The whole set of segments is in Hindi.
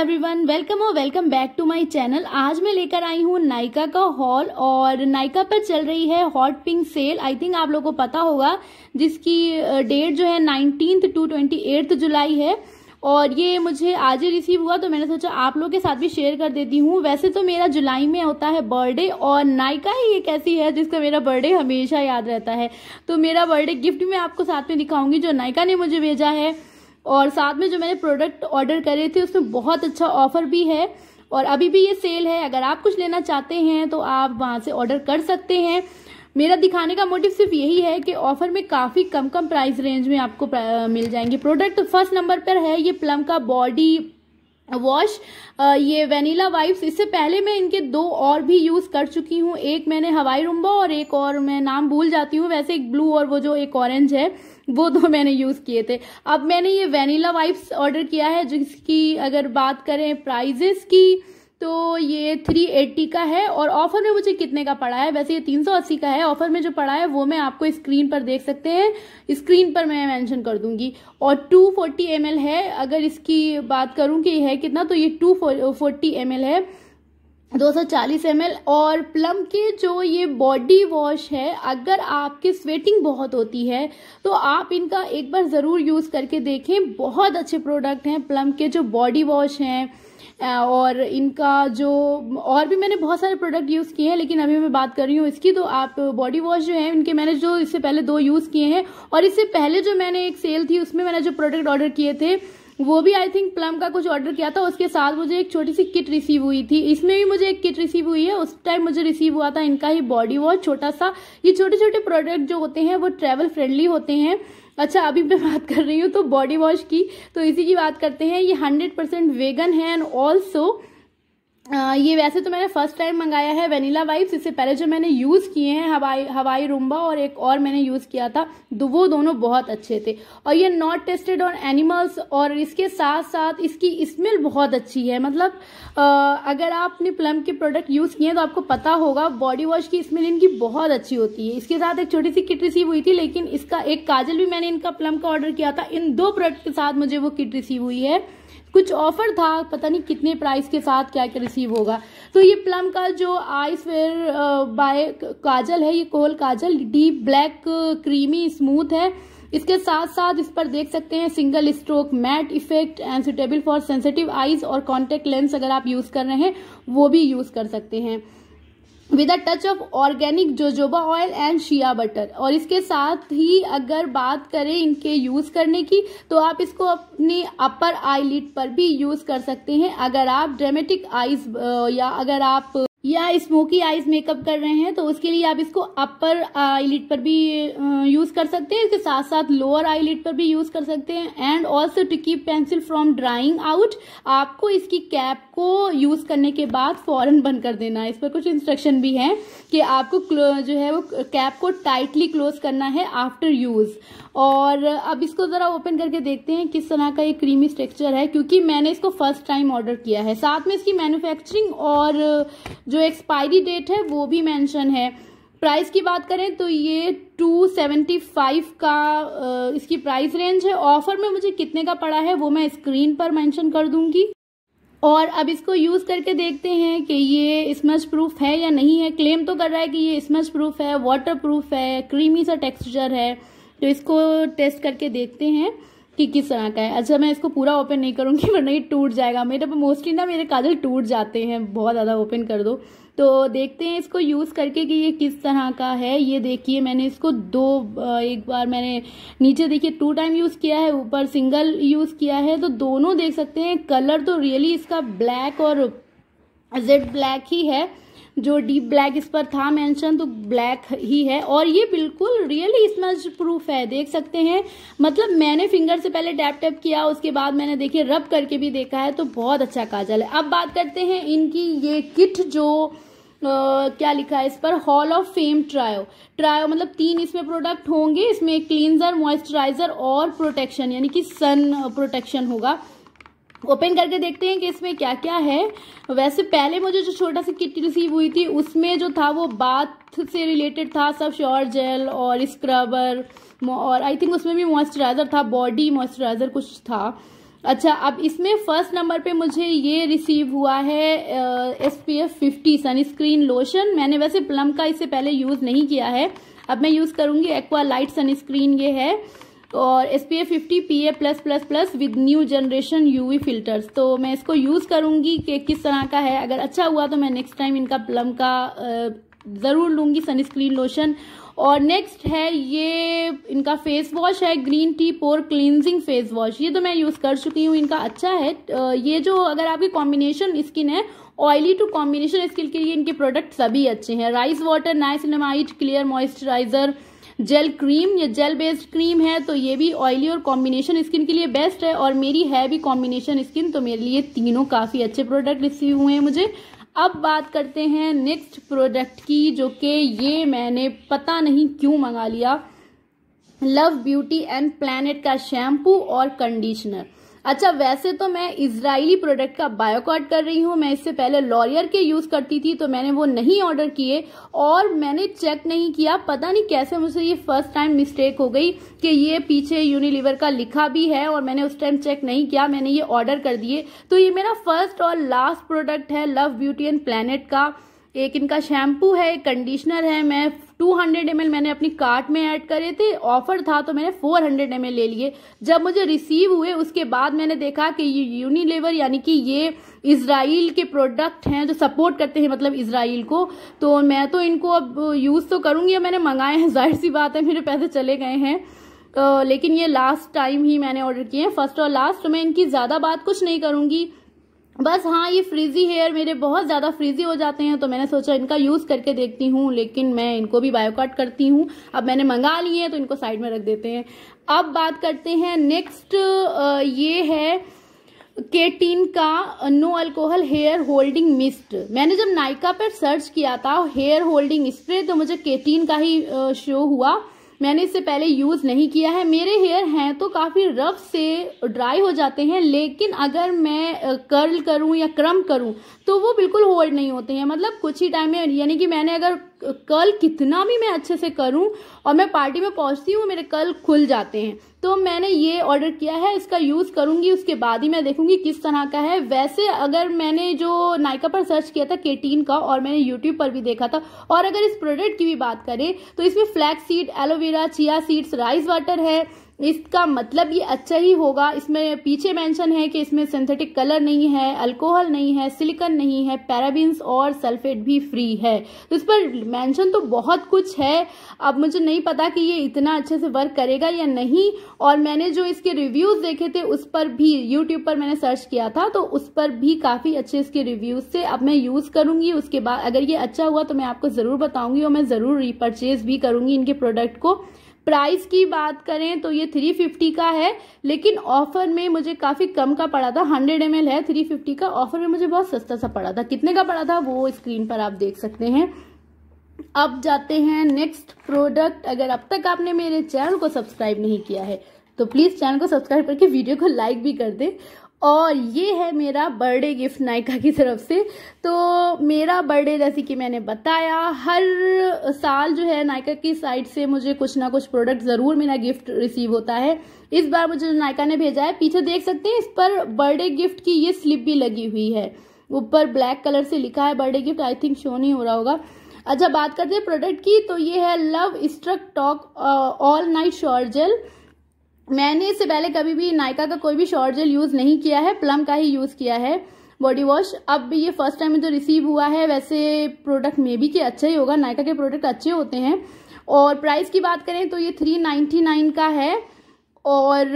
एवरीवन वेलकम और welcome back to my channel आज मैं लेकर आई हूँ नायका का हॉल और नायका पर चल रही है hot pink sale I think आप लोगों को पता होगा जिसकी डेट जो है nineteen to twenty eighth July है और ये मुझे आज ही रिसीव हुआ तो मैंने सोचा आप लोग के साथ भी शेयर कर देती हूँ वैसे तो मेरा जुलाई में होता है बर्थडे और नायका ही एक ऐसी है जिसका मेरा बर्थडे हमेशा याद रहता है तो मेरा बर्थडे गिफ्ट मैं आपको साथ में दिखाऊंगी जो नायका ने मुझे भेजा है और साथ में जो मैंने प्रोडक्ट ऑर्डर करे थे उसमें बहुत अच्छा ऑफर भी है और अभी भी ये सेल है अगर आप कुछ लेना चाहते हैं तो आप वहाँ से ऑर्डर कर सकते हैं मेरा दिखाने का मोटिव सिर्फ यही है कि ऑफर में काफ़ी कम कम प्राइस रेंज में आपको मिल जाएंगे प्रोडक्ट फर्स्ट नंबर पर है ये प्लम का बॉडी वॉश uh, ये वेनिला वाइप्स इससे पहले मैं इनके दो और भी यूज़ कर चुकी हूँ एक मैंने हवाई रुम्बा और एक और मैं नाम भूल जाती हूँ वैसे एक ब्लू और वो जो एक ऑरेंज है वो दो मैंने यूज़ किए थे अब मैंने ये वेनिला वाइप्स ऑर्डर किया है जिसकी अगर बात करें प्राइजेस की तो ये 380 का है और ऑफर में मुझे कितने का पड़ा है वैसे ये 380 का है ऑफर में जो पड़ा है वो मैं आपको स्क्रीन पर देख सकते हैं स्क्रीन पर मैं मेंशन कर दूंगी और 240 फोर्टी है अगर इसकी बात करूँ कि है कितना तो ये 240 फोर्टी है 240 सौ और प्लम के जो ये बॉडी वॉश है अगर आपकी स्वेटिंग बहुत होती है तो आप इनका एक बार ज़रूर यूज़ करके देखें बहुत अच्छे प्रोडक्ट हैं प्लम के जो बॉडी वॉश हैं और इनका जो और भी मैंने बहुत सारे प्रोडक्ट यूज़ किए हैं लेकिन अभी मैं बात कर रही हूँ इसकी तो आप बॉडी वॉश जो है इनके मैंने जो इससे पहले दो यूज़ किए हैं और इससे पहले जो मैंने एक सेल थी उसमें मैंने जो प्रोडक्ट ऑर्डर किए थे वो भी आई थिंक प्लम का कुछ ऑर्डर किया था उसके साथ मुझे एक छोटी सी किट रिसीव हुई थी इसमें भी मुझे एक किट रिसीव हुई है उस टाइम मुझे रिसीव हुआ था इनका ही बॉडी वॉश छोटा सा ये छोटे छोटे प्रोडक्ट जो होते हैं वो ट्रैवल फ्रेंडली होते हैं अच्छा अभी मैं बात कर रही हूँ तो बॉडी वॉश की तो इसी की बात करते हैं ये हंड्रेड परसेंट वेगन है एंड ऑल्सो ये वैसे तो मैंने फ़र्स्ट टाइम मंगाया है वेनिला वाइप्स इससे पहले जो मैंने यूज़ किए हैं हवाई हवाई रूम्बा और एक और मैंने यूज़ किया था दो वो दोनों बहुत अच्छे थे और ये नॉट टेस्टेड ऑन एनिमल्स और इसके साथ साथ इसकी स्मेल बहुत अच्छी है मतलब आ, अगर आपने प्लम के प्रोडक्ट यूज़ किए हैं तो आपको पता होगा बॉडी वॉश की स्मेल इनकी बहुत अच्छी होती है इसके साथ एक छोटी सी किट रिसीव हुई थी लेकिन इसका एक काजल भी मैंने इनका प्लम का ऑर्डर किया था इन दो प्रोडक्ट के साथ मुझे वो किट रिसीव हुई है कुछ ऑफर था पता नहीं कितने प्राइस के साथ क्या क्या रिसीव होगा तो ये प्लम का जो आइस वेयर बाय काजल है ये kohl kajal deep black creamy smooth है इसके साथ साथ इस पर देख सकते हैं single stroke matte effect and suitable for sensitive eyes और कॉन्टेक्ट लेंस अगर आप यूज कर रहे हैं वो भी यूज कर सकते हैं with a touch of organic jojoba oil and shea butter और इसके साथ ही अगर बात करें इनके यूज़ करने की तो आप इसको अपने अपर आई पर भी यूज़ कर सकते हैं अगर आप ड्रेमेटिक आईज या अगर आप या स्मोकी आईज मेकअप कर रहे हैं तो उसके लिए आप इसको अपर आईलिट पर भी यूज कर सकते हैं इसके साथ साथ लोअर आईलिट पर भी यूज कर सकते हैं and also to keep pencil from drying out आपको इसकी कैप को यूज करने के बाद फौरन बंद कर देना है इस पर कुछ इंस्ट्रक्शन भी है कि आपको जो है वो कैप को टाइटली क्लोज करना है आफ्टर यूज और अब इसको जरा ओपन करके देखते हैं किस तरह का ये क्रीमी स्ट्रेक्चर है क्योंकि मैंने इसको फर्स्ट टाइम ऑर्डर किया है साथ में इसकी मैन्युफैक्चरिंग और जो एक्सपायरी डेट है वो भी मैंशन है प्राइस की बात करें तो ये 275 का इसकी प्राइस रेंज है ऑफर में मुझे कितने का पड़ा है वो मैं स्क्रीन पर मेंशन कर दूंगी और अब इसको यूज़ करके देखते हैं कि ये स्मच प्रूफ है या नहीं है क्लेम तो कर रहा है कि ये स्मच प्रूफ है वाटर प्रूफ है क्रीमी सा टेक्सचर है तो इसको टेस्ट करके देखते हैं कि किस तरह का है अच्छा मैं इसको पूरा ओपन नहीं करूँगी वरना ये टूट जाएगा मेरे पर मोस्टली ना मेरे काजल टूट जाते हैं बहुत ज़्यादा ओपन कर दो तो देखते हैं इसको यूज़ करके कि ये किस तरह का है ये देखिए मैंने इसको दो एक बार मैंने नीचे देखिए टू टाइम यूज़ किया है ऊपर सिंगल यूज़ किया है तो दोनों देख सकते हैं कलर तो रियली इसका ब्लैक और जेड ब्लैक ही है जो डीप ब्लैक इस पर था मेंशन तो ब्लैक ही है और ये बिल्कुल रियली स्मज प्रूफ है देख सकते हैं मतलब मैंने फिंगर से पहले टैप टैप किया उसके बाद मैंने देखिए रब करके भी देखा है तो बहुत अच्छा काजल है अब बात करते हैं इनकी ये किट जो Uh, क्या लिखा है इस पर hall of fame trio trio मतलब तीन इसमें प्रोडक्ट होंगे इसमें क्लींजर मॉइस्चराइजर और प्रोटेक्शन यानी कि सन प्रोटेक्शन होगा ओपन करके देखते हैं कि इसमें क्या क्या है वैसे पहले मुझे जो छोटा सा किट रिसीव हुई थी उसमें जो था वो बाथ से रिलेटेड था सब श्योर जेल और स्क्रबर और आई थिंक उसमें भी मॉइस्चराइज़र था बॉडी मॉइस्चराइज़र कुछ था अच्छा अब इसमें फर्स्ट नंबर पे मुझे ये रिसीव हुआ है S P F fifty sunscreen lotion मैंने वैसे प्लम का इससे पहले यूज़ नहीं किया है अब मैं यूज़ करूँगी एक्वा लाइट सनस्क्रीन ये है और S P F fifty P A plus plus plus with new generation U V filters तो मैं इसको यूज़ करूँगी कि किस तरह का है अगर अच्छा हुआ तो मैं नेक्स्ट टाइम इनका प्लम का ज़रूर लूँगी सनस्क्रीन लोशन और नेक्स्ट है ये इनका फेस वॉश है green tea pore cleansing face wash ये तो मैं यूज़ कर चुकी हूँ इनका अच्छा है ये जो अगर आपकी कॉम्बिनेशन स्किन है ऑयली टू कॉम्बिनेशन स्किन के लिए इनके प्रोडक्ट सभी अच्छे हैं rice water niacinamide clear moisturiser gel cream या जेल बेस्ड क्रीम है तो ये भी ऑयली और कॉम्बिनेशन स्किन के लिए बेस्ट है और मेरी है भी कॉम्बिनेशन स्किन तो मेरे लिए तीनों काफ़ी अच्छे प्रोडक्ट रिसीव हुए हैं मुझे अब बात करते हैं नेक्स्ट प्रोडक्ट की जो कि ये मैंने पता नहीं क्यों मंगा लिया लव ब्यूटी एंड प्लानट का शैम्पू और कंडीशनर अच्छा वैसे तो मैं इसराइली प्रोडक्ट का बायोकॉट कर रही हूँ मैं इससे पहले लॉरियर के यूज़ करती थी तो मैंने वो नहीं ऑर्डर किए और मैंने चेक नहीं किया पता नहीं कैसे मुझे ये फर्स्ट टाइम मिस्टेक हो गई कि ये पीछे यूनिलीवर का लिखा भी है और मैंने उस टाइम चेक नहीं किया मैंने ये ऑर्डर कर दिए तो ये मेरा फर्स्ट और लास्ट प्रोडक्ट है लव ब्यूटी एंड प्लानट का एक इनका शैम्पू है एक कंडीशनर है मैं 200 हंड्रेड मैंने अपनी कार्ट में ऐड करे थे ऑफर था तो मैंने 400 हंड्रेड ले लिए जब मुझे रिसीव हुए उसके बाद मैंने देखा कि ये यूनिलेवर यानी कि ये इसराइल के प्रोडक्ट हैं जो सपोर्ट करते हैं मतलब इसराइल को तो मैं तो इनको अब यूज़ तो करूँगी मैंने मंगाए हैं जाहिर सी बात है मेरे पैसे चले गए हैं तो लेकिन ये लास्ट टाइम ही मैंने ऑर्डर किए हैं फर्स्ट और लास्ट तो मैं इनकी ज़्यादा बात कुछ नहीं करूँगी बस हाँ ये फ्रीजी हेयर मेरे बहुत ज़्यादा फ्रीजी हो जाते हैं तो मैंने सोचा इनका यूज़ करके देखती हूँ लेकिन मैं इनको भी बायोकाट करती हूँ अब मैंने मंगा लिए हैं तो इनको साइड में रख देते हैं अब बात करते हैं नेक्स्ट ये है केटीन का no alcohol hair holding mist मैंने जब नाइका पर सर्च किया था हेयर होल्डिंग स्प्रे तो मुझे केटीन का ही शो हुआ मैंने इससे पहले यूज़ नहीं किया है मेरे हेयर हैं तो काफ़ी रफ से ड्राई हो जाते हैं लेकिन अगर मैं कर्ल करूँ या क्रम करूँ तो वो बिल्कुल होल्ड नहीं होते हैं मतलब कुछ ही टाइम में यानी कि मैंने अगर कल कितना भी मैं अच्छे से करूं और मैं पार्टी में पहुंचती हूँ मेरे कल खुल जाते हैं तो मैंने ये ऑर्डर किया है इसका यूज़ करूंगी उसके बाद ही मैं देखूंगी किस तरह का है वैसे अगर मैंने जो नायका पर सर्च किया था केटीन का और मैंने यूट्यूब पर भी देखा था और अगर इस प्रोडक्ट की भी बात करें तो इसमें flax seed aloe vera chia seeds rice water है इसका मतलब ये अच्छा ही होगा इसमें पीछे मेंशन है कि इसमें सिंथेटिक कलर नहीं है अल्कोहल नहीं है सिलिकन नहीं है पैराबिन्स और सल्फेट भी फ्री है तो इस पर मेंशन तो बहुत कुछ है अब मुझे नहीं पता कि ये इतना अच्छे से वर्क करेगा या नहीं और मैंने जो इसके रिव्यूज़ देखे थे उस पर भी यूट्यूब पर मैंने सर्च किया था तो उस पर भी काफ़ी अच्छे इसके रिव्यूज़ थे अब मैं यूज़ करूंगी उसके बाद अगर ये अच्छा हुआ तो मैं आपको ज़रूर बताऊँगी और मैं ज़रूर रिपर्चेज भी करूँगी इनके प्रोडक्ट को प्राइस की बात करें तो ये थ्री फिफ्टी का है लेकिन ऑफर में मुझे काफ़ी कम का पड़ा था हंड्रेड एम है थ्री फिफ्टी का ऑफर में मुझे बहुत सस्ता सा पड़ा था कितने का पड़ा था वो स्क्रीन पर आप देख सकते हैं अब जाते हैं नेक्स्ट प्रोडक्ट अगर अब तक आपने मेरे चैनल को सब्सक्राइब नहीं किया है तो प्लीज़ चैनल को सब्सक्राइब करके वीडियो को लाइक भी कर दें और ये है मेरा बर्थडे गिफ्ट नायका की तरफ से तो मेरा बर्थडे जैसे कि मैंने बताया हर साल जो है नायका की साइड से मुझे कुछ ना कुछ प्रोडक्ट ज़रूर मेरा गिफ्ट रिसीव होता है इस बार मुझे जो नायका ने भेजा है पीछे देख सकते हैं इस पर बर्थडे गिफ्ट की ये स्लिप भी लगी हुई है ऊपर ब्लैक कलर से लिखा है birthday gift I think show नहीं हो रहा होगा अच्छा बात करते हैं प्रोडक्ट की तो ये है love struck talk all night shower gel मैंने इससे पहले कभी भी नायका का कोई भी शॉर्ट जेल यूज़ नहीं किया है प्लम का ही यूज़ किया है बॉडी वॉश अब ये फर्स्ट टाइम जो रिसीव हुआ है वैसे प्रोडक्ट में भी के अच्छा ही होगा नायका के प्रोडक्ट अच्छे होते हैं और प्राइस की बात करें तो ये थ्री नाइन्टी नाइन का है और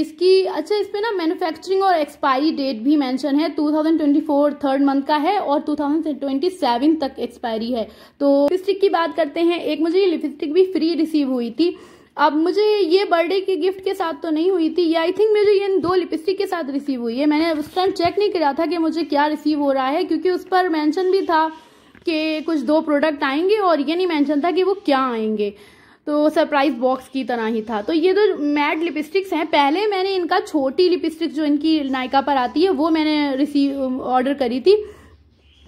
इसकी अच्छा इस पर ना मैनुफैक्चरिंग और एक्सपायरी डेट भी मैंशन है two thousand twenty four third month का है और टू थाउजेंड ट्वेंटी सेवन तक एक्सपायरी है तो लिपस्टिक की बात करते हैं एक मुझे ये लिपस्टिक भी फ्री रिसीव हुई थी अब मुझे ये बर्थडे के गिफ्ट के साथ तो नहीं हुई थी या आई थिंक मुझे ये दो लिपस्टिक के साथ रिसीव हुई है मैंने उस टाइम चेक नहीं करा था कि मुझे क्या रिसीव हो रहा है क्योंकि उस पर मेंशन भी था कि कुछ दो प्रोडक्ट आएंगे और ये नहीं मेंशन था कि वो क्या आएंगे तो सरप्राइज बॉक्स की तरह ही था तो ये जो मैड लिपस्टिक्स हैं पहले मैंने इनका छोटी लिपस्टिक जो इनकी नायका पर आती है वो मैंने रिसीव ऑर्डर um, करी थी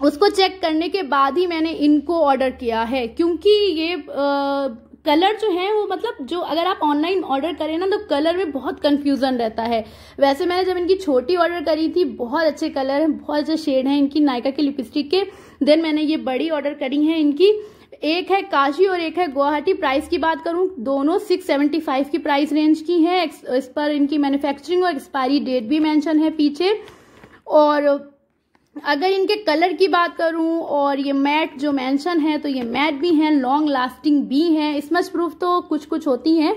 उसको चेक करने के बाद ही मैंने इनको ऑर्डर किया है क्योंकि ये आ, uh, कलर जो है वो मतलब जो अगर आप ऑनलाइन ऑर्डर करें ना तो कलर में बहुत कन्फ्यूज़न रहता है वैसे मैंने जब इनकी छोटी ऑर्डर करी थी बहुत अच्छे कलर हैं बहुत अच्छे शेड हैं इनकी नायका की लिपस्टिक के देन मैंने ये बड़ी ऑर्डर करी है इनकी एक है काशी और एक है गुवाहाटी प्राइस की बात करूं दोनों 675 की प्राइस रेंज की है इस पर इनकी मैन्युफैक्चरिंग और एक्सपायरी डेट भी मेंशन है पीछे और अगर इनके कलर की बात करूं और ये मैट जो मेंशन है तो ये मैट भी हैं लॉन्ग लास्टिंग भी हैं स्मच प्रूफ तो कुछ कुछ होती हैं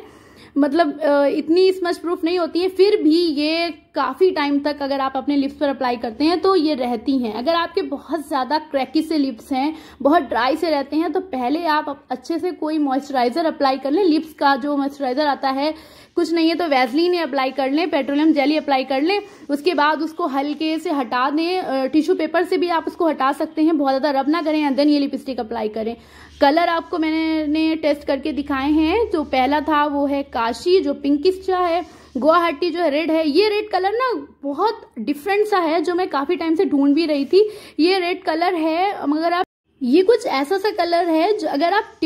मतलब इतनी स्मच प्रूफ नहीं होती है फिर भी ये काफ़ी टाइम तक अगर आप अपने लिप्स पर अप्लाई करते हैं तो ये रहती हैं अगर आपके बहुत ज़्यादा क्रैकी से लिप्स हैं बहुत ड्राई से रहते हैं तो पहले आप अच्छे से कोई मॉइस्चराइज़र अप्लाई कर लें लिप्स का जो मॉइस्चराइज़र आता है कुछ नहीं है तो वैजलीन अप्लाई कर लें पेट्रोलियम जेली अप्लाई कर लें उसके बाद उसको हल्के से हटा दें टिश्यू पेपर से भी आप उसको हटा सकते हैं बहुत ज़्यादा रब ना करें एंड देन ये लिपस्टिक अप्लाई करें कलर आपको मैंने टेस्ट करके दिखाए हैं जो पहला था वो है काशी जो पिंकिश है गुवाहाटी जो है रेड है ये रेड कलर ना बहुत डिफरेंट सा है जो मैं काफ़ी टाइम से ढूंढ भी रही थी ये रेड कलर है मगर आप ये कुछ ऐसा सा कलर है जो अगर आप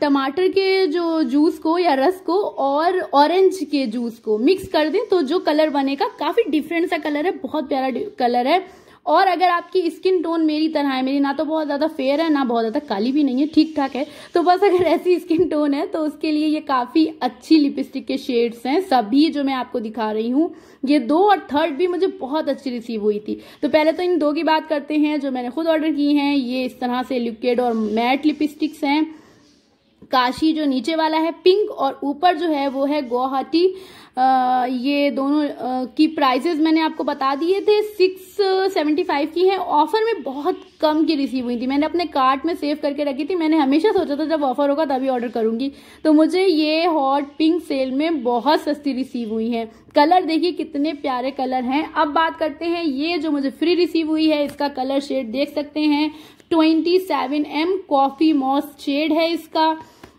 टमाटर के जो जूस को या रस को और ऑरेंज के जूस को मिक्स कर दें तो जो कलर बनेगा काफ़ी डिफरेंट सा कलर है बहुत प्यारा कलर है और अगर आपकी स्किन टोन मेरी तरह है मेरी ना तो बहुत ज़्यादा फेयर है ना बहुत ज़्यादा काली भी नहीं है ठीक ठाक है तो बस अगर ऐसी स्किन टोन है तो उसके लिए ये काफ़ी अच्छी लिपस्टिक के शेड्स हैं सभी जो मैं आपको दिखा रही हूँ ये दो और थर्ड भी मुझे बहुत अच्छी रिसीव हुई थी तो पहले तो इन दो की बात करते हैं जो मैंने खुद ऑर्डर की हैं ये इस तरह से लिक्विड और मैट लिपस्टिक्स हैं काशी जो नीचे वाला है पिंक और ऊपर जो है वो है गुवाहाटी ये दोनों आ, की प्राइजेज मैंने आपको बता दिए थे सिक्स सेवेंटी फाइव की है ऑफर में बहुत कम की रिसीव हुई थी मैंने अपने कार्ट में सेव करके रखी थी मैंने हमेशा सोचा था जब ऑफर होगा तभी ऑर्डर करूंगी तो मुझे ये हॉट पिंक सेल में बहुत सस्ती रिसीव हुई है कलर देखिए कितने प्यारे कलर हैं अब बात करते हैं ये जो मुझे फ्री रिसीव हुई है इसका कलर शेड देख सकते हैं twenty seven M coffee moss shade है इसका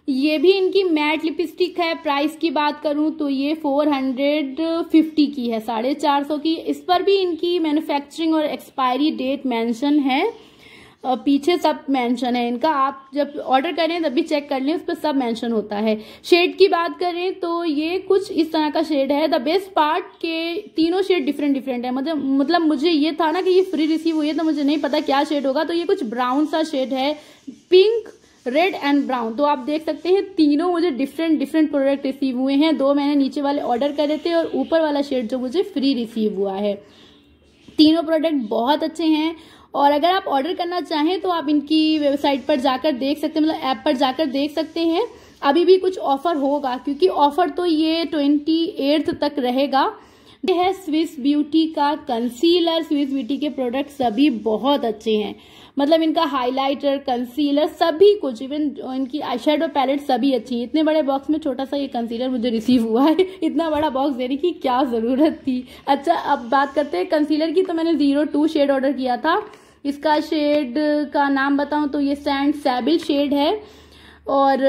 ये भी इनकी मैट लिपस्टिक है प्राइस की बात करूं तो ये 450 की है साढ़े चार सौ की इस पर भी इनकी मैन्युफैक्चरिंग और एक्सपायरी डेट मेंशन है पीछे सब मेंशन है इनका आप जब ऑर्डर करें तब भी चेक कर लें उस पर सब मेंशन होता है शेड की बात करें तो ये कुछ इस तरह का शेड है द बेस्ट पार्ट के तीनों शेड डिफरेंट डिफरेंट है मतलब मतलब मुझे ये था ना कि ये फ्री रिसीव हुई है तो मुझे नहीं पता क्या शेड होगा तो ये कुछ ब्राउन सा शेड है पिंक रेड एंड ब्राउन तो आप देख सकते हैं तीनों मुझे डिफरेंट डिफरेंट प्रोडक्ट रिसीव हुए हैं दो मैंने नीचे वाले ऑर्डर करे थे और ऊपर वाला शेड जो मुझे फ्री रिसीव हुआ है तीनों प्रोडक्ट बहुत अच्छे हैं और अगर आप ऑर्डर करना चाहें तो आप इनकी वेबसाइट पर जाकर देख सकते हैं मतलब ऐप पर जाकर देख सकते हैं अभी भी कुछ ऑफर होगा क्योंकि ऑफर तो ये ट्वेंटी एट्थ तक रहेगा यह है स्विस ब्यूटी का कंसीलर स्विस ब्यूटी के प्रोडक्ट सभी बहुत अच्छे हैं मतलब इनका हाईलाइटर कंसीलर सभी कुछ इवन इनकी आई पैलेट सभी अच्छी है इतने बड़े बॉक्स में छोटा सा ये कंसीलर मुझे रिसीव हुआ है इतना बड़ा बॉक्स देने की क्या ज़रूरत थी अच्छा अब बात करते हैं कंसीलर की तो मैंने ज़ीरो टू शेड ऑर्डर किया था इसका शेड का नाम बताऊं तो ये सैंड सैबिल शेड है और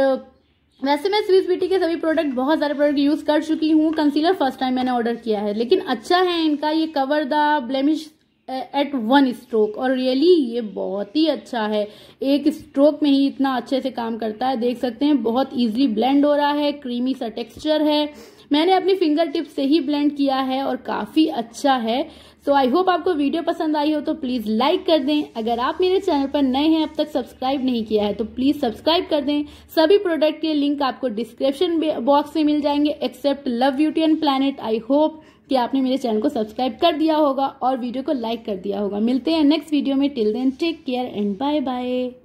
वैसे मैं स्विस बीटी के सभी प्रोडक्ट बहुत सारे प्रोडक्ट यूज़ कर चुकी हूँ कंसीलर फर्स्ट टाइम मैंने ऑर्डर किया है लेकिन अच्छा है इनका ये cover the blemish at one stroke और रियली ये बहुत ही अच्छा है एक स्ट्रोक में ही इतना अच्छे से काम करता है देख सकते हैं बहुत ईजिली ब्लेंड हो रहा है क्रीमी सा टेक्स्चर है मैंने अपनी फिंगर टिप से ही ब्लेंड किया है और काफ़ी अच्छा है सो आई होप आपको वीडियो पसंद आई हो तो प्लीज़ लाइक कर दें अगर आप मेरे चैनल पर नए हैं अब तक सब्सक्राइब नहीं किया है तो प्लीज़ सब्सक्राइब कर दें सभी प्रोडक्ट के लिंक आपको डिस्क्रिप्शन बॉक्स में मिल जाएंगे except Love Beauty and Planet I hope कि आपने मेरे चैनल को सब्सक्राइब कर दिया होगा और वीडियो को लाइक कर दिया होगा मिलते हैं नेक्स्ट वीडियो में till then take care and bye bye